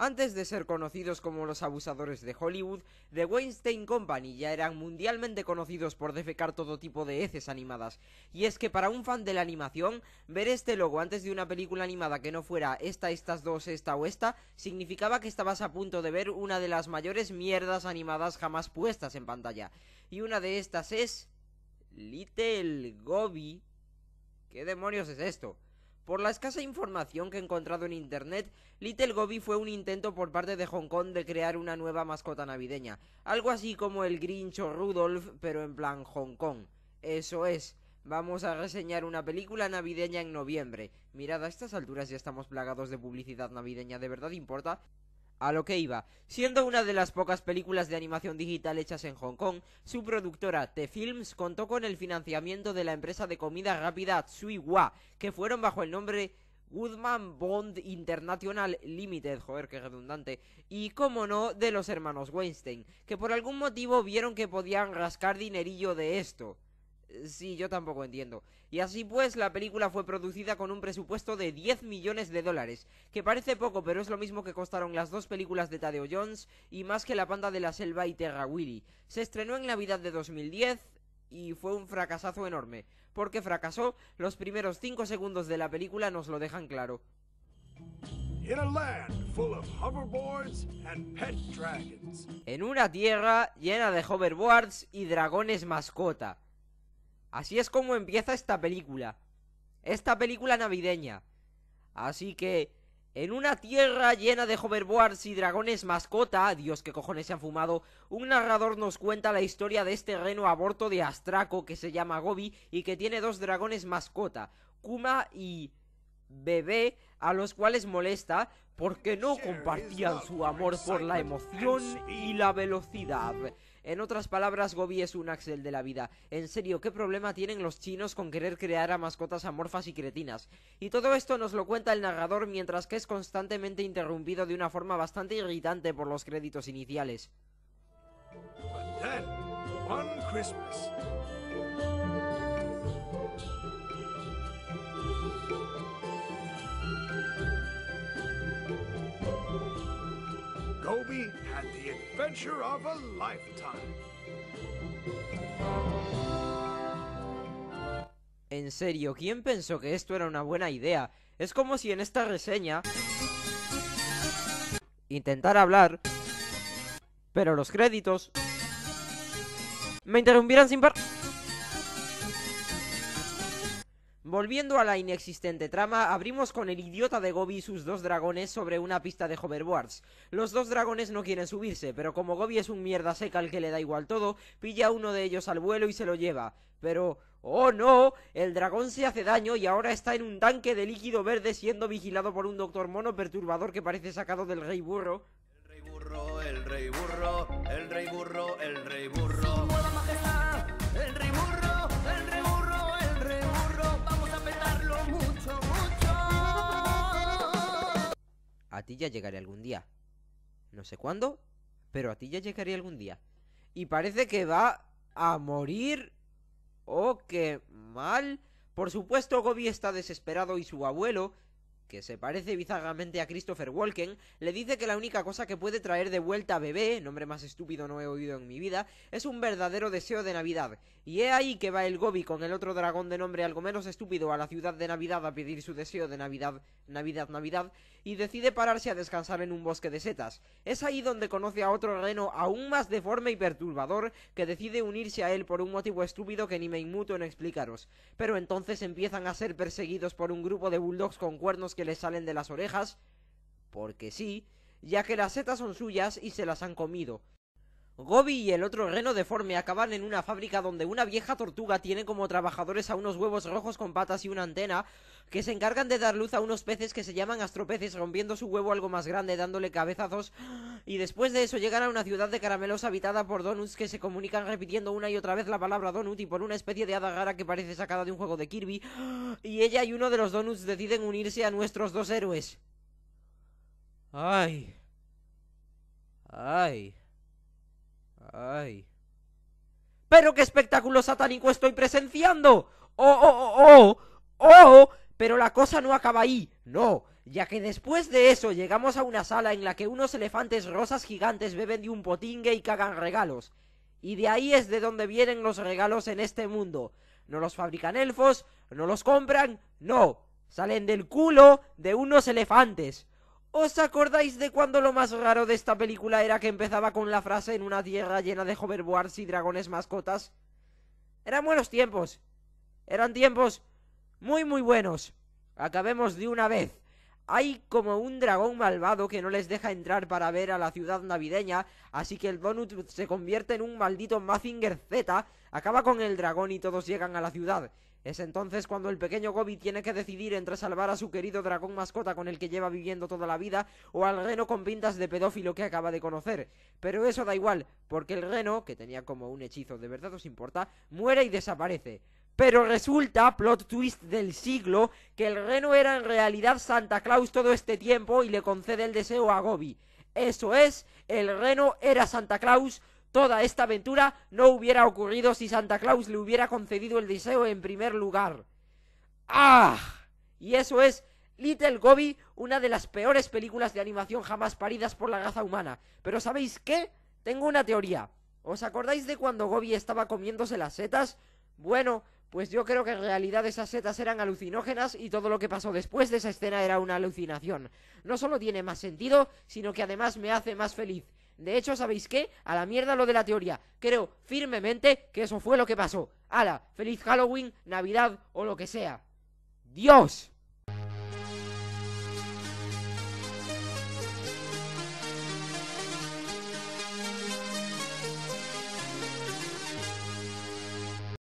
Antes de ser conocidos como los abusadores de Hollywood, The Weinstein Company ya eran mundialmente conocidos por defecar todo tipo de heces animadas. Y es que para un fan de la animación, ver este logo antes de una película animada que no fuera esta, estas dos, esta o esta, significaba que estabas a punto de ver una de las mayores mierdas animadas jamás puestas en pantalla. Y una de estas es... Little Gobi. ¿Qué demonios es esto? Por la escasa información que he encontrado en internet, Little Gobi fue un intento por parte de Hong Kong de crear una nueva mascota navideña, algo así como el Grinch o Rudolph, pero en plan Hong Kong. Eso es. Vamos a reseñar una película navideña en noviembre. Mirad, a estas alturas ya estamos plagados de publicidad navideña, ¿de verdad importa? A lo que iba, siendo una de las pocas películas de animación digital hechas en Hong Kong, su productora The films contó con el financiamiento de la empresa de comida rápida Tsui que fueron bajo el nombre Goodman Bond International Limited, joder, qué redundante, y como no, de los hermanos Weinstein, que por algún motivo vieron que podían rascar dinerillo de esto. Sí, yo tampoco entiendo. Y así pues, la película fue producida con un presupuesto de 10 millones de dólares, que parece poco, pero es lo mismo que costaron las dos películas de Tadeo Jones y más que La Panda de la Selva y Terra Willy. Se estrenó en Navidad de 2010 y fue un fracasazo enorme. Porque fracasó? Los primeros 5 segundos de la película nos lo dejan claro. En una tierra llena de hoverboards y dragones mascota. Así es como empieza esta película. Esta película navideña. Así que, en una tierra llena de hoverboards y dragones mascota, Dios que cojones se han fumado, un narrador nos cuenta la historia de este reno aborto de Astraco que se llama Gobi y que tiene dos dragones mascota, Kuma y Bebé, a los cuales molesta porque no compartían su amor por la emoción y la velocidad. En otras palabras, Gobi es un Axel de la vida. En serio, ¿qué problema tienen los chinos con querer crear a mascotas amorfas y cretinas? Y todo esto nos lo cuenta el narrador mientras que es constantemente interrumpido de una forma bastante irritante por los créditos iniciales. En serio, ¿quién pensó que esto era una buena idea? Es como si en esta reseña Intentar hablar, pero los créditos me interrumpieran sin par... Volviendo a la inexistente trama, abrimos con el idiota de Gobi y sus dos dragones sobre una pista de hoverboards. Los dos dragones no quieren subirse, pero como Gobi es un mierda seca al que le da igual todo, pilla a uno de ellos al vuelo y se lo lleva. Pero, oh no, el dragón se hace daño y ahora está en un tanque de líquido verde siendo vigilado por un doctor mono perturbador que parece sacado del rey burro. El rey burro, el rey burro, el rey burro, el rey burro. ti ya llegaré algún día. No sé cuándo, pero a ti ya llegaré algún día. Y parece que va a morir. Oh, qué mal. Por supuesto, Gobi está desesperado y su abuelo, que se parece bizarramente a Christopher Walken, le dice que la única cosa que puede traer de vuelta a Bebé, nombre más estúpido no he oído en mi vida, es un verdadero deseo de Navidad. Y he ahí que va el Gobi con el otro dragón de nombre algo menos estúpido a la ciudad de Navidad a pedir su deseo de Navidad, Navidad, Navidad, y decide pararse a descansar en un bosque de setas. Es ahí donde conoce a otro reno aún más deforme y perturbador que decide unirse a él por un motivo estúpido que ni me inmuto en explicaros. Pero entonces empiezan a ser perseguidos por un grupo de bulldogs con cuernos que le salen de las orejas, porque sí, ya que las setas son suyas y se las han comido. Gobi y el otro reno deforme acaban en una fábrica donde una vieja tortuga tiene como trabajadores a unos huevos rojos con patas y una antena que se encargan de dar luz a unos peces que se llaman astropeces rompiendo su huevo algo más grande dándole cabezazos y después de eso llegan a una ciudad de caramelos habitada por donuts que se comunican repitiendo una y otra vez la palabra donut y por una especie de hada gara que parece sacada de un juego de Kirby, y ella y uno de los donuts deciden unirse a nuestros dos héroes. Ay. Ay. Ay. Pero qué espectáculo satánico estoy presenciando. Oh, oh, oh, oh. Oh, pero la cosa no acaba ahí. No, ya que después de eso llegamos a una sala en la que unos elefantes rosas gigantes beben de un potingue y cagan regalos. Y de ahí es de donde vienen los regalos en este mundo. No los fabrican elfos, no los compran, no. Salen del culo de unos elefantes. ¿Os acordáis de cuando lo más raro de esta película era que empezaba con la frase en una tierra llena de joverboards y dragones mascotas? Eran buenos tiempos. Eran tiempos muy muy buenos. Acabemos de una vez hay como un dragón malvado que no les deja entrar para ver a la ciudad navideña, así que el Donut se convierte en un maldito Mazinger Z, acaba con el dragón y todos llegan a la ciudad. Es entonces cuando el pequeño Gobi tiene que decidir entre salvar a su querido dragón mascota con el que lleva viviendo toda la vida o al reno con pintas de pedófilo que acaba de conocer. Pero eso da igual, porque el reno, que tenía como un hechizo de verdad os importa, muere y desaparece. Pero resulta, plot twist del siglo, que el reno era en realidad Santa Claus todo este tiempo y le concede el deseo a Gobi. Eso es, el reno era Santa Claus. Toda esta aventura no hubiera ocurrido si Santa Claus le hubiera concedido el deseo en primer lugar. ¡Ah! Y eso es Little Gobi, una de las peores películas de animación jamás paridas por la raza humana. Pero ¿sabéis qué? Tengo una teoría. ¿Os acordáis de cuando Gobi estaba comiéndose las setas? Bueno, pues yo creo que en realidad esas setas eran alucinógenas y todo lo que pasó después de esa escena era una alucinación. No solo tiene más sentido, sino que además me hace más feliz. De hecho, ¿sabéis qué? A la mierda lo de la teoría. Creo firmemente que eso fue lo que pasó. ¡Hala! ¡Feliz Halloween, Navidad o lo que sea! ¡Dios!